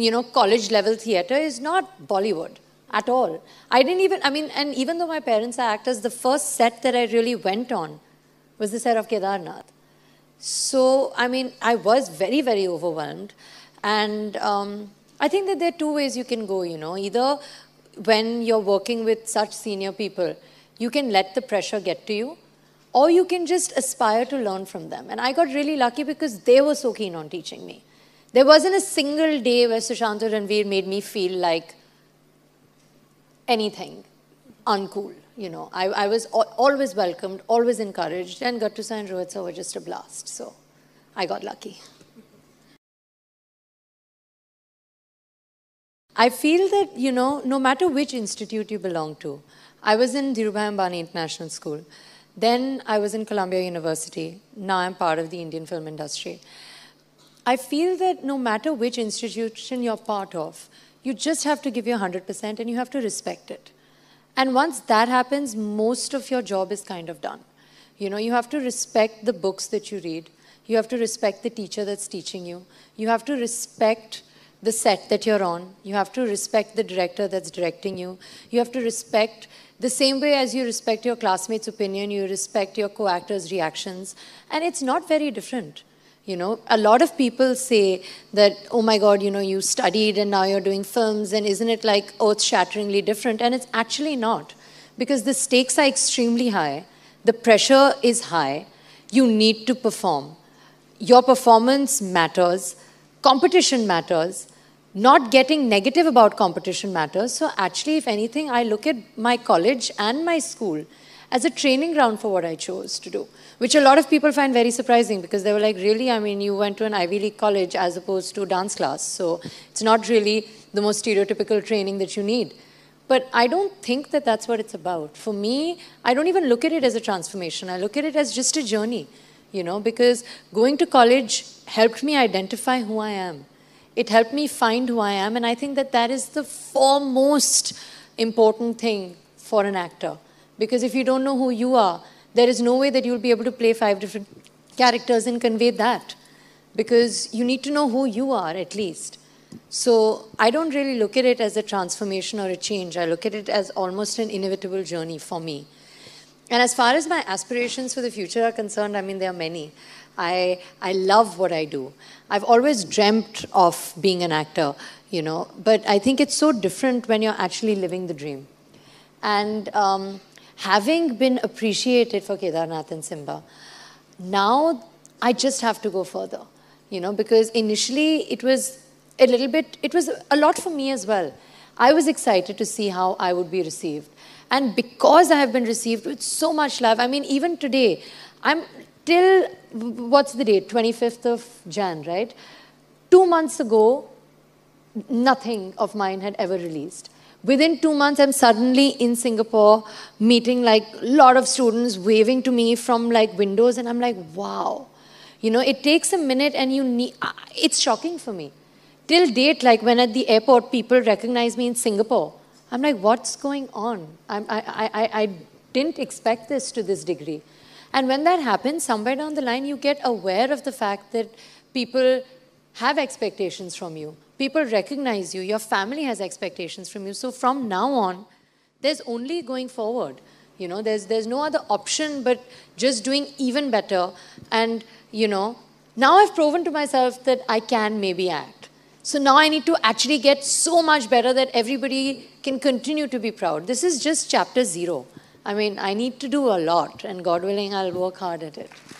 you know, college level theater is not Bollywood at all. I didn't even, I mean, and even though my parents are actors, the first set that I really went on was the set of Kedarnath. So, I mean, I was very, very overwhelmed. And um, I think that there are two ways you can go, you know. Either when you're working with such senior people, you can let the pressure get to you, or you can just aspire to learn from them. And I got really lucky because they were so keen on teaching me. There wasn't a single day where Sushant or Ranveer made me feel like anything uncool. You know, I, I was always welcomed, always encouraged, and Gattusa and Rohitsa were just a blast. So I got lucky. I feel that, you know, no matter which institute you belong to, I was in Dhirubhai Ambani International School. Then I was in Columbia University. Now I'm part of the Indian film industry. I feel that no matter which institution you're part of, you just have to give your 100% and you have to respect it. And once that happens, most of your job is kind of done. You know, you have to respect the books that you read, you have to respect the teacher that's teaching you, you have to respect the set that you're on, you have to respect the director that's directing you, you have to respect the same way as you respect your classmates' opinion, you respect your co actors' reactions, and it's not very different. You know, a lot of people say that, oh my God, you know, you studied and now you're doing films, and isn't it like earth shatteringly different? And it's actually not, because the stakes are extremely high, the pressure is high, you need to perform. Your performance matters, competition matters, not getting negative about competition matters. So, actually, if anything, I look at my college and my school as a training ground for what I chose to do, which a lot of people find very surprising because they were like, really? I mean, you went to an Ivy League college as opposed to dance class, so it's not really the most stereotypical training that you need. But I don't think that that's what it's about. For me, I don't even look at it as a transformation. I look at it as just a journey, you know, because going to college helped me identify who I am. It helped me find who I am, and I think that that is the foremost important thing for an actor. Because if you don't know who you are, there is no way that you'll be able to play five different characters and convey that. Because you need to know who you are, at least. So I don't really look at it as a transformation or a change. I look at it as almost an inevitable journey for me. And as far as my aspirations for the future are concerned, I mean, there are many. I, I love what I do. I've always dreamt of being an actor, you know, but I think it's so different when you're actually living the dream. And um, having been appreciated for Kedarnath and Simba, now I just have to go further, you know, because initially it was a little bit, it was a lot for me as well. I was excited to see how I would be received. And because I have been received with so much love, I mean, even today, I'm till, what's the date? 25th of Jan, right? Two months ago, nothing of mine had ever released. Within two months, I'm suddenly in Singapore, meeting like a lot of students waving to me from like windows, and I'm like, wow. You know, it takes a minute, and you need. It's shocking for me. Till date, like when at the airport, people recognize me in Singapore. I'm like, what's going on? I'm, I, I, I, I didn't expect this to this degree. And when that happens, somewhere down the line, you get aware of the fact that people have expectations from you. People recognize you. Your family has expectations from you. So from now on, there's only going forward. You know, there's there's no other option but just doing even better. And you know, now I've proven to myself that I can maybe act. So now I need to actually get so much better that everybody can continue to be proud. This is just chapter zero. I mean, I need to do a lot, and God willing, I'll work hard at it.